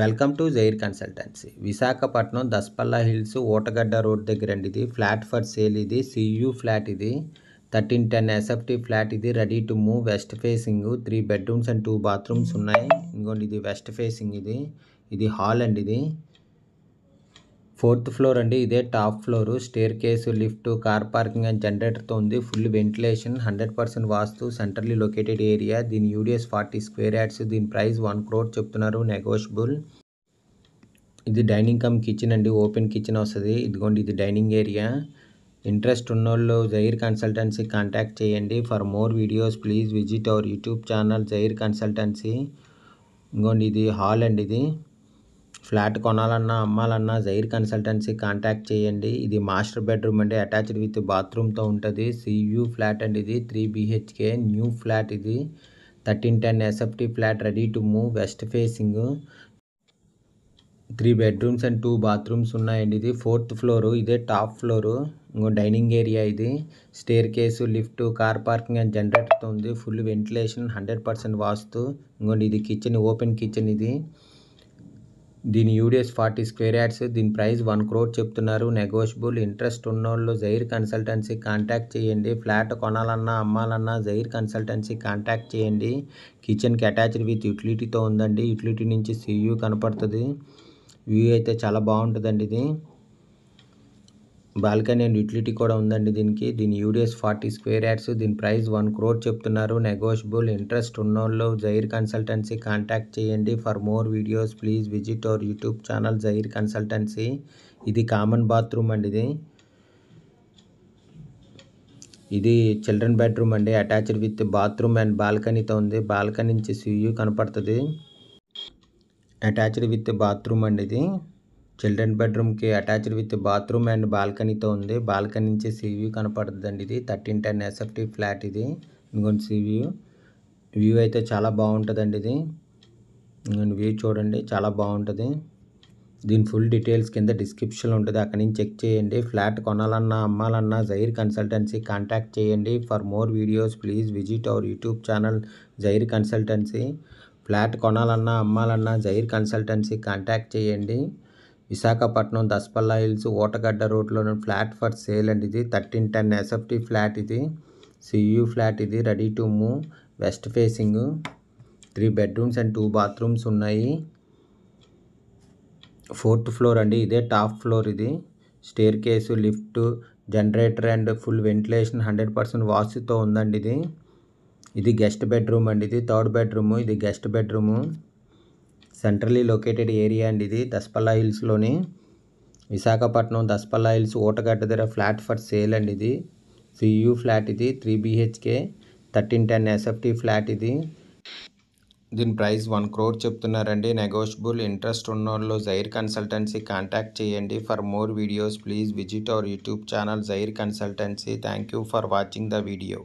welcome to Zair consultancy Visakhapatnam Daspalla Hills Otagadda road దగ్గర అండి ఇది ఫ్లాట్ ఫర్ సేల్ ఇది సియు ఫ్లాట్ ఇది థర్టీన్ టెన్ ఎస్ఎఫ్టీ ఫ్లాట్ ఇది ready to move west facing three bedrooms and two bathrooms ఉన్నాయి ఇంకోండి ఇది వెస్ట్ ఫేసింగ్ ఇది ఇది హాల్ అండి ఇది ఫోర్త్ ఫ్లోర్ అండి ఇదే top floor staircase lift car parking and జనరేటర్తో ఉంది full ventilation hundred percent vastu centrally located area దీని యూడిఎస్ ఫార్టీ స్క్వేర్ యాడ్స్ దీని ప్రైస్ వన్ క్రోర్ చెప్తున్నారు నెగోషియబుల్ ఇది డైనింగ్ కమ్ కిచెన్ అండి ఓపెన్ కిచెన్ వస్తుంది ఇదిగోండి ఇది డైనింగ్ ఏరియా ఇంట్రెస్ట్ ఉన్నోళ్ళు జైర్ కన్సల్టెన్సీ కాంటాక్ట్ చేయండి for more videos please visit our YouTube channel Jair consultancy ఇదిగోండి ఇది హాల్ అండి ఇది ఫ్లాట్ కొనాలన్నా అమ్మాలన్నా జైర్ కన్సల్టెన్సీ కాంటాక్ట్ చేయండి ఇది మాస్టర్ బెడ్రూమ్ అండి అటాచ్డ్ విత్ బాత్రూమ్తో ఉంటుంది సియూ ఫ్లాట్ అండి ఇది త్రీ బిహెచ్కే న్యూ ఫ్లాట్ ఇది thirteen ten SFT flat ready to move west facing three bedrooms and two bathrooms ఉన్నాయండి ఇది ఫోర్త్ ఫ్లోరు ఇదే టాప్ ఫ్లోరు ఇంకో డైనింగ్ ఏరియా ఇది staircase lift car parking and జనరేటర్తో ఉంది full ventilation hundred percent vastu ఇంకోండి ఇది కిచెన్ ఓపెన్ కిచెన్ ఇది దీని యూడిఎస్ ఫార్టీ స్క్వేర్ యార్డ్స్ దీని ప్రైస్ వన్ క్రోర్ చెప్తున్నారు నెగోషియబుల్ ఇంట్రెస్ట్ ఉన్నోళ్ళు జైర్ కన్సల్టెన్సీ కాంటాక్ట్ చేయండి ఫ్లాట్ కొనాలన్నా అమ్మాలన్నా జైర్ కన్సల్టెన్సీ కాంటాక్ట్ చేయండి కిచెన్కి అటాచ్డ్ విత్ యూటిలిటీతో ఉందండి యూటిలిటీ నుంచి సీయూ కనపడుతుంది వ్యూ అయితే చాలా బాగుంటుందండి ఇది బాల్కనీ అండ్ యూటిలిటీ కూడా ఉందండి దీనికి దీని యూడిఎస్ ఫార్టీ స్క్వేర్ యాడ్స్ దీని ప్రైస్ వన్ క్రోర్ చెప్తున్నారు నెగోషియబుల్ ఇంట్రెస్ట్ ఉన్నోళ్ళు జైర్ కన్సల్టెన్సీ కాంటాక్ట్ చేయండి for more videos please visit our YouTube channel Jair consultancy ఇది కామన్ బాత్రూమ్ అండి ఇది ఇది చిల్డ్రన్ బెడ్రూమ్ అండి అటాచ్డ్ విత్ బాత్రూమ్ అండ్ బాల్కనీతో ఉంది బాల్కనీ నుంచి సీయూ కనపడుతుంది అటాచ్డ్ విత్ బాత్రూమ్ అండి ఇది చిల్డ్రన్ బెడ్రూమ్ కి attached with bathroom and balcony తో ఉంది బాల్కనీ నుంచి సి వ్యూ కనపడుతుందండి ఇది థర్టీన్ టెన్ ఎస్ఎఫ్టీ ఫ్లాట్ ఇది ఇంకొంచెం సివ్యూ వ్యూ వ్యూ అయితే చాలా బాగుంటుందండి ఇది ఇంకొంచెం వ్యూ చూడండి చాలా బాగుంటుంది దీని ఫుల్ డీటెయిల్స్ కింద డిస్క్రిప్షన్లో ఉంటుంది అక్కడ నుంచి చెక్ చేయండి ఫ్లాట్ కొనాలన్నా అమ్మాలన్నా జైర్ కన్సల్టెన్సీ కాంటాక్ట్ చేయండి for more videos please visit our YouTube channel Jair consultancy flat కొనాలన్నా అమ్మాలన్నా జైర్ కన్సల్టెన్సీ కాంటాక్ట్ చేయండి విశాఖపట్నం దస్పల్లా హిల్స్ ఓటగడ్డ రోడ్లోని ఫ్లాట్ ఫర్ సేల్ అండి ఇది థర్టీన్ టెన్ ఎస్ఎఫ్టీ ఫ్లాట్ ఇది సియూ ఫ్లాట్ ఇది ready to move west facing three bedrooms and two bathrooms ఉన్నాయి ఫోర్త్ ఫ్లోర్ అండి ఇదే టాప్ ఫ్లోర్ ఇది staircase lift generator and full ventilation hundred percent వాసుతో ఉందండి ఇది ఇది గెస్ట్ బెడ్రూమ్ అండి ఇది థర్డ్ బెడ్రూము ఇది guest bedroom centrally located area అండి ఇది దస్పల్లా హిల్స్లోని విశాఖపట్నం దస్పల్లా హిల్స్ ఓటగడ్డ దగ్గర ఫ్లాట్ ఫర్ సేల్ అండి ఇది సియూ ఫ్లాట్ ఇది three BHK thirteen ten SFT flat ఇది దీని ప్రైస్ వన్ క్రోర్ చెప్తున్నారండి నెగోషియబుల్ ఇంట్రెస్ట్ ఉన్న వాళ్ళు జైర్ కన్సల్టెన్సీ కాంటాక్ట్ చేయండి for more videos please visit our YouTube channel Jair consultancy thank you for watching the video